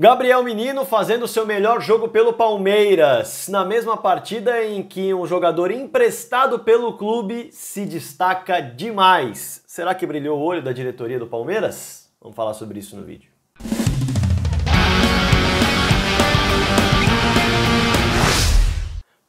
Gabriel Menino fazendo seu melhor jogo pelo Palmeiras, na mesma partida em que um jogador emprestado pelo clube se destaca demais. Será que brilhou o olho da diretoria do Palmeiras? Vamos falar sobre isso no vídeo.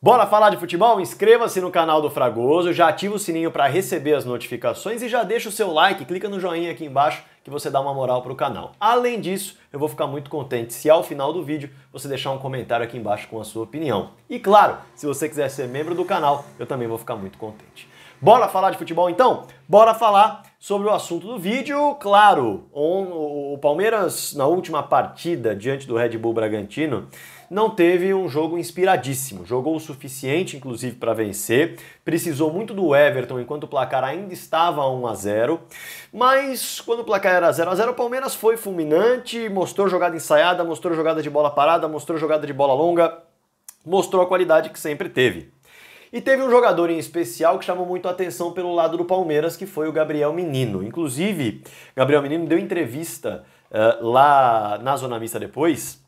Bora falar de futebol? Inscreva-se no canal do Fragoso, já ativa o sininho para receber as notificações e já deixa o seu like, clica no joinha aqui embaixo que você dá uma moral para o canal. Além disso, eu vou ficar muito contente se ao final do vídeo você deixar um comentário aqui embaixo com a sua opinião. E claro, se você quiser ser membro do canal, eu também vou ficar muito contente. Bora falar de futebol então? Bora falar! sobre o assunto do vídeo. Claro, o Palmeiras, na última partida diante do Red Bull Bragantino, não teve um jogo inspiradíssimo. Jogou o suficiente, inclusive, para vencer. Precisou muito do Everton enquanto o placar ainda estava 1 a 0 Mas quando o placar era 0 a 0 o Palmeiras foi fulminante, mostrou jogada ensaiada, mostrou jogada de bola parada, mostrou jogada de bola longa, mostrou a qualidade que sempre teve. E teve um jogador em especial que chamou muito a atenção pelo lado do Palmeiras, que foi o Gabriel Menino. Inclusive, Gabriel Menino deu entrevista uh, lá na Zona Mista depois,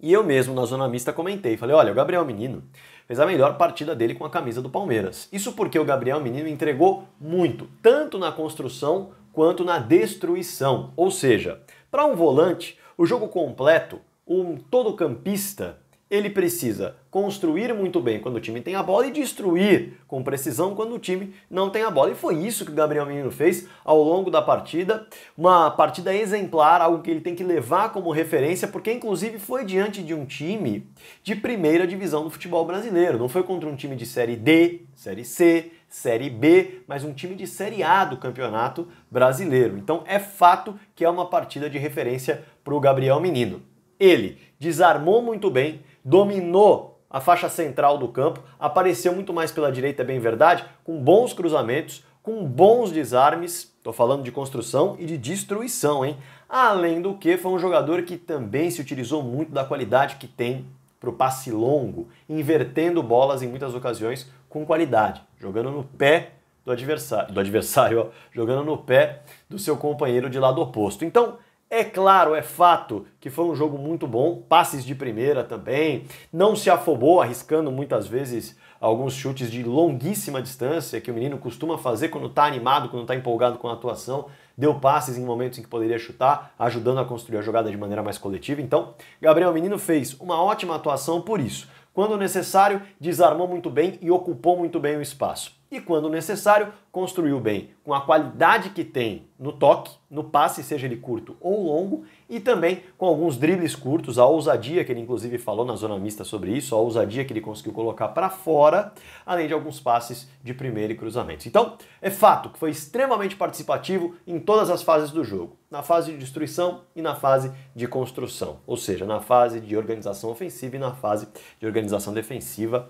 e eu mesmo na Zona Mista comentei, falei, olha, o Gabriel Menino fez a melhor partida dele com a camisa do Palmeiras. Isso porque o Gabriel Menino entregou muito, tanto na construção quanto na destruição. Ou seja, para um volante, o jogo completo, um todo-campista ele precisa construir muito bem quando o time tem a bola e destruir com precisão quando o time não tem a bola. E foi isso que o Gabriel Menino fez ao longo da partida. Uma partida exemplar, algo que ele tem que levar como referência, porque inclusive foi diante de um time de primeira divisão do futebol brasileiro. Não foi contra um time de Série D, Série C, Série B, mas um time de Série A do Campeonato Brasileiro. Então é fato que é uma partida de referência para o Gabriel Menino. Ele desarmou muito bem, dominou a faixa central do campo, apareceu muito mais pela direita, é bem verdade, com bons cruzamentos, com bons desarmes, estou falando de construção e de destruição, hein? Além do que, foi um jogador que também se utilizou muito da qualidade que tem para o passe longo, invertendo bolas em muitas ocasiões com qualidade, jogando no pé do adversário, do adversário ó, jogando no pé do seu companheiro de lado oposto. Então, é claro, é fato que foi um jogo muito bom, passes de primeira também, não se afobou, arriscando muitas vezes alguns chutes de longuíssima distância que o menino costuma fazer quando está animado, quando está empolgado com a atuação. Deu passes em momentos em que poderia chutar, ajudando a construir a jogada de maneira mais coletiva. Então, Gabriel Menino fez uma ótima atuação por isso. Quando necessário, desarmou muito bem e ocupou muito bem o espaço e, quando necessário, construiu bem com a qualidade que tem no toque, no passe, seja ele curto ou longo, e também com alguns dribles curtos, a ousadia que ele inclusive falou na zona mista sobre isso, a ousadia que ele conseguiu colocar para fora, além de alguns passes de primeira e cruzamento. Então, é fato que foi extremamente participativo em todas as fases do jogo, na fase de destruição e na fase de construção, ou seja, na fase de organização ofensiva e na fase de organização defensiva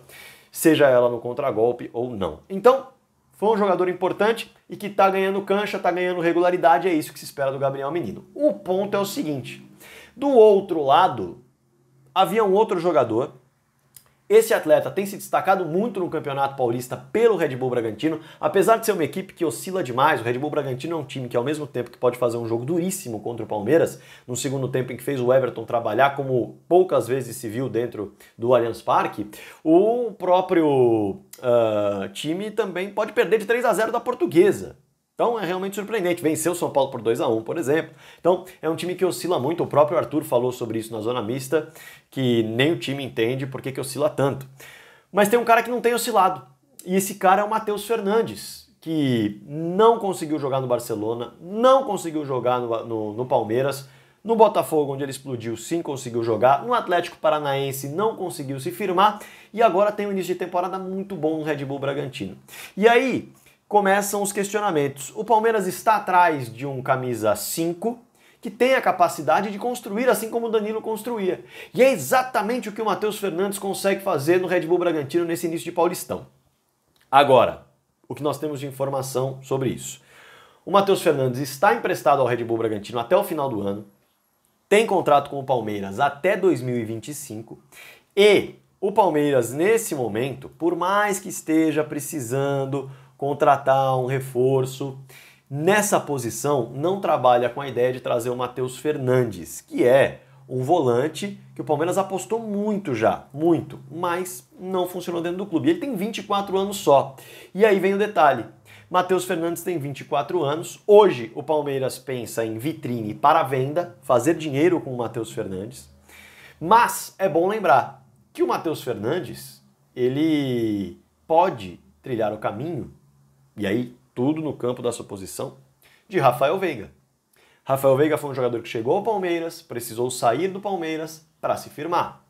seja ela no contragolpe ou não. Então, foi um jogador importante e que está ganhando cancha, está ganhando regularidade, é isso que se espera do Gabriel Menino. O ponto é o seguinte: do outro lado, havia um outro jogador esse atleta tem se destacado muito no Campeonato Paulista pelo Red Bull Bragantino, apesar de ser uma equipe que oscila demais. O Red Bull Bragantino é um time que, ao mesmo tempo que pode fazer um jogo duríssimo contra o Palmeiras, no segundo tempo em que fez o Everton trabalhar como poucas vezes se viu dentro do Allianz Parque, o próprio uh, time também pode perder de 3 a 0 da Portuguesa. Então é realmente surpreendente. Venceu o São Paulo por 2 a 1 por exemplo. Então é um time que oscila muito. O próprio Arthur falou sobre isso na zona mista, que nem o time entende por que, que oscila tanto. Mas tem um cara que não tem oscilado. E esse cara é o Matheus Fernandes, que não conseguiu jogar no Barcelona, não conseguiu jogar no, no, no Palmeiras. No Botafogo, onde ele explodiu, sim conseguiu jogar. No Atlético Paranaense, não conseguiu se firmar. E agora tem um início de temporada muito bom no Red Bull Bragantino. E aí, começam os questionamentos. O Palmeiras está atrás de um camisa 5 que tem a capacidade de construir assim como o Danilo construía. E é exatamente o que o Matheus Fernandes consegue fazer no Red Bull Bragantino nesse início de Paulistão. Agora, o que nós temos de informação sobre isso? O Matheus Fernandes está emprestado ao Red Bull Bragantino até o final do ano, tem contrato com o Palmeiras até 2025 e o Palmeiras, nesse momento, por mais que esteja precisando contratar um reforço. Nessa posição, não trabalha com a ideia de trazer o Matheus Fernandes, que é um volante que o Palmeiras apostou muito já, muito, mas não funcionou dentro do clube. Ele tem 24 anos só. E aí vem o detalhe: Matheus Fernandes tem 24 anos. Hoje o Palmeiras pensa em vitrine para venda, fazer dinheiro com o Matheus Fernandes. Mas é bom lembrar que o Matheus Fernandes, ele pode trilhar o caminho e aí tudo no campo da suposição, de Rafael Veiga. Rafael Veiga foi um jogador que chegou ao Palmeiras, precisou sair do Palmeiras para se firmar.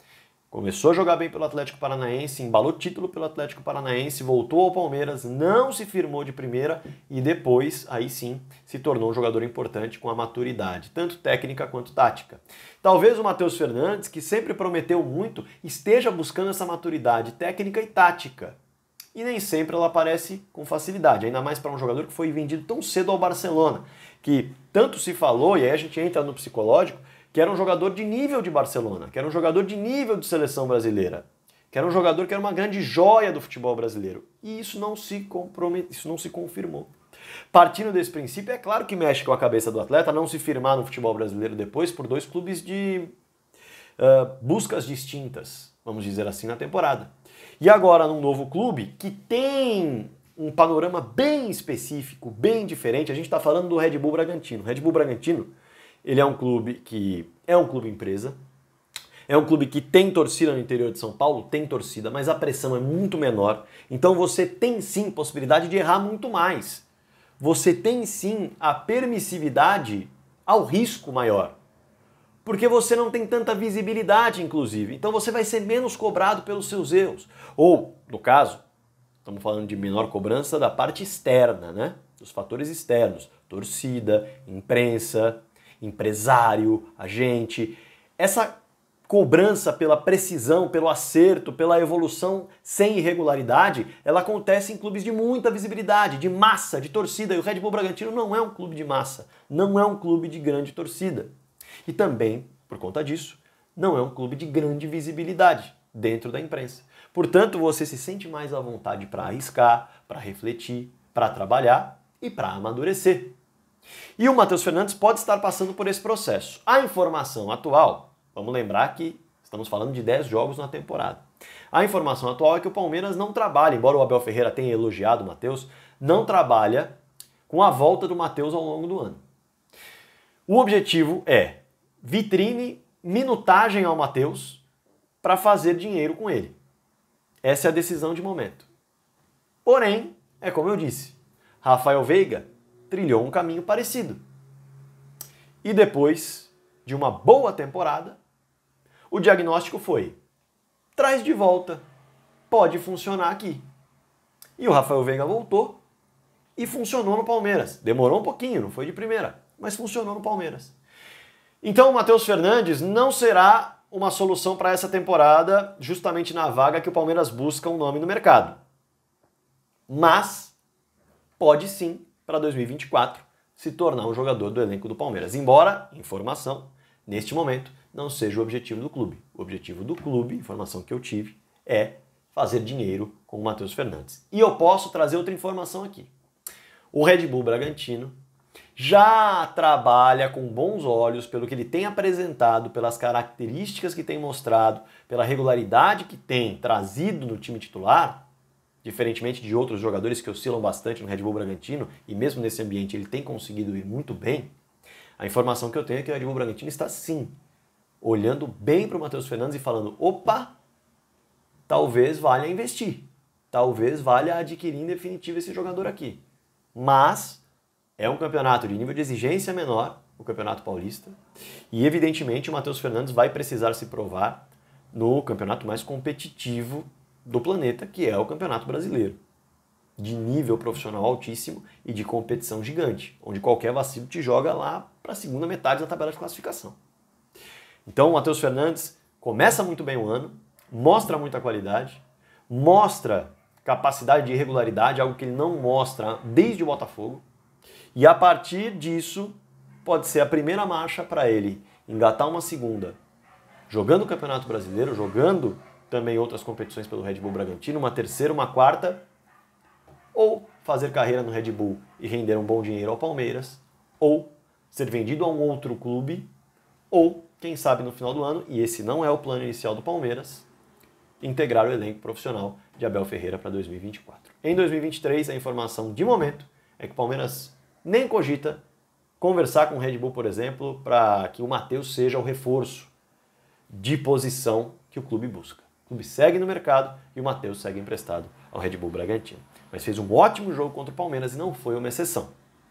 Começou a jogar bem pelo Atlético Paranaense, embalou título pelo Atlético Paranaense, voltou ao Palmeiras, não se firmou de primeira e depois, aí sim, se tornou um jogador importante com a maturidade, tanto técnica quanto tática. Talvez o Matheus Fernandes, que sempre prometeu muito, esteja buscando essa maturidade técnica e tática e nem sempre ela aparece com facilidade, ainda mais para um jogador que foi vendido tão cedo ao Barcelona, que tanto se falou, e aí a gente entra no psicológico, que era um jogador de nível de Barcelona, que era um jogador de nível de seleção brasileira, que era um jogador que era uma grande joia do futebol brasileiro. E isso não se compromete isso não se confirmou. Partindo desse princípio, é claro que mexe com a cabeça do atleta não se firmar no futebol brasileiro depois por dois clubes de uh, buscas distintas, vamos dizer assim, na temporada. E agora num novo clube que tem um panorama bem específico, bem diferente. A gente está falando do Red Bull Bragantino. O Red Bull Bragantino, ele é um clube que é um clube empresa. É um clube que tem torcida no interior de São Paulo, tem torcida, mas a pressão é muito menor. Então você tem sim possibilidade de errar muito mais. Você tem sim a permissividade ao risco maior porque você não tem tanta visibilidade, inclusive. Então você vai ser menos cobrado pelos seus erros. Ou, no caso, estamos falando de menor cobrança da parte externa, né? Dos fatores externos: torcida, imprensa, empresário, agente. Essa cobrança pela precisão, pelo acerto, pela evolução sem irregularidade, ela acontece em clubes de muita visibilidade, de massa, de torcida. E o Red Bull Bragantino não é um clube de massa, não é um clube de grande torcida. E também, por conta disso, não é um clube de grande visibilidade dentro da imprensa. Portanto, você se sente mais à vontade para arriscar, para refletir, para trabalhar e para amadurecer. E o Matheus Fernandes pode estar passando por esse processo. A informação atual, vamos lembrar que estamos falando de 10 jogos na temporada. A informação atual é que o Palmeiras não trabalha, embora o Abel Ferreira tenha elogiado o Matheus, não trabalha com a volta do Matheus ao longo do ano. O objetivo é vitrine, minutagem ao Matheus para fazer dinheiro com ele. Essa é a decisão de momento. Porém, é como eu disse, Rafael Veiga trilhou um caminho parecido. E depois de uma boa temporada, o diagnóstico foi: traz de volta, pode funcionar aqui. E o Rafael Veiga voltou e funcionou no Palmeiras. Demorou um pouquinho, não foi de primeira, mas funcionou no Palmeiras. Então o Matheus Fernandes não será uma solução para essa temporada, justamente na vaga que o Palmeiras busca um nome no mercado. Mas pode sim, para 2024, se tornar um jogador do elenco do Palmeiras. Embora, informação, neste momento, não seja o objetivo do clube. O objetivo do clube, informação que eu tive, é fazer dinheiro com o Matheus Fernandes. E eu posso trazer outra informação aqui. O Red Bull Bragantino já trabalha com bons olhos pelo que ele tem apresentado, pelas características que tem mostrado, pela regularidade que tem trazido no time titular, diferentemente de outros jogadores que oscilam bastante no Red Bull Bragantino, e mesmo nesse ambiente ele tem conseguido ir muito bem. A informação que eu tenho é que o Red Bull Bragantino está sim olhando bem para o Matheus Fernandes e falando: opa, talvez valha investir, talvez valha adquirir em definitivo esse jogador aqui. Mas é um campeonato de nível de exigência menor, o Campeonato Paulista, e evidentemente o Matheus Fernandes vai precisar se provar no campeonato mais competitivo do planeta, que é o Campeonato Brasileiro. De nível profissional altíssimo e de competição gigante, onde qualquer vacilo te joga lá para a segunda metade da tabela de classificação. Então o Matheus Fernandes começa muito bem o ano, mostra muita qualidade, mostra capacidade de regularidade, algo que ele não mostra desde o Botafogo. E a partir disso, pode ser a primeira marcha para ele engatar uma segunda, jogando o Campeonato Brasileiro, jogando também outras competições pelo Red Bull Bragantino, uma terceira, uma quarta, ou fazer carreira no Red Bull e render um bom dinheiro ao Palmeiras, ou ser vendido a um outro clube, ou, quem sabe no final do ano, e esse não é o plano inicial do Palmeiras, integrar o elenco profissional de Abel Ferreira para 2024. Em 2023, a informação de momento é que o Palmeiras nem cogita conversar com o Red Bull, por exemplo, para que o Matheus seja o reforço de posição que o clube busca. O clube segue no mercado e o Matheus segue emprestado ao Red Bull Bragantino. Mas fez um ótimo jogo contra o Palmeiras e não foi uma exceção.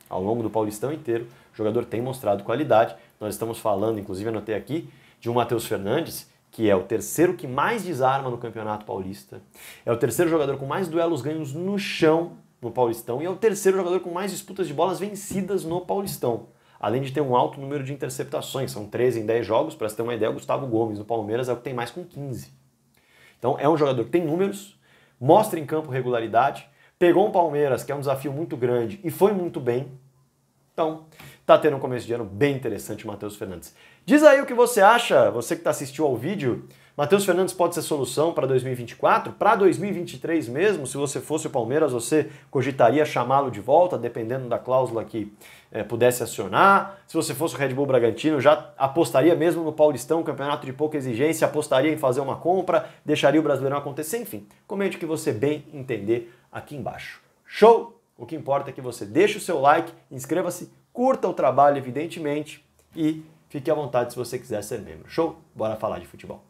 Ao longo do Paulistão inteiro, o jogador tem mostrado qualidade. Nós estamos falando, inclusive anotei aqui, de um Matheus Fernandes, que é o terceiro que mais desarma no Campeonato Paulista. É o terceiro jogador com mais duelos ganhos no chão no Paulistão e é o terceiro jogador com mais disputas de bolas vencidas no Paulistão. Além de ter um alto número de interceptações, são 13 em 10 jogos, para você ter uma ideia, o Gustavo Gomes no Palmeiras é o que tem mais com 15. Então é um jogador que tem números, mostra em campo regularidade, pegou um Palmeiras, que é um desafio muito grande, e foi muito bem, então, tá tendo um começo de ano bem interessante, Matheus Fernandes. Diz aí o que você acha, você que está assistiu ao vídeo. Matheus Fernandes pode ser solução para 2024? Para 2023 mesmo, se você fosse o Palmeiras, você cogitaria chamá-lo de volta, dependendo da cláusula que é, pudesse acionar? Se você fosse o Red Bull Bragantino, já apostaria mesmo no Paulistão, campeonato de pouca exigência, apostaria em fazer uma compra, deixaria o Brasileirão acontecer? Enfim, comente o que você bem entender aqui embaixo. Show! O que importa é que você deixe o seu like, inscreva-se, curta o trabalho, evidentemente, e fique à vontade se você quiser ser membro. Show? Bora falar de futebol.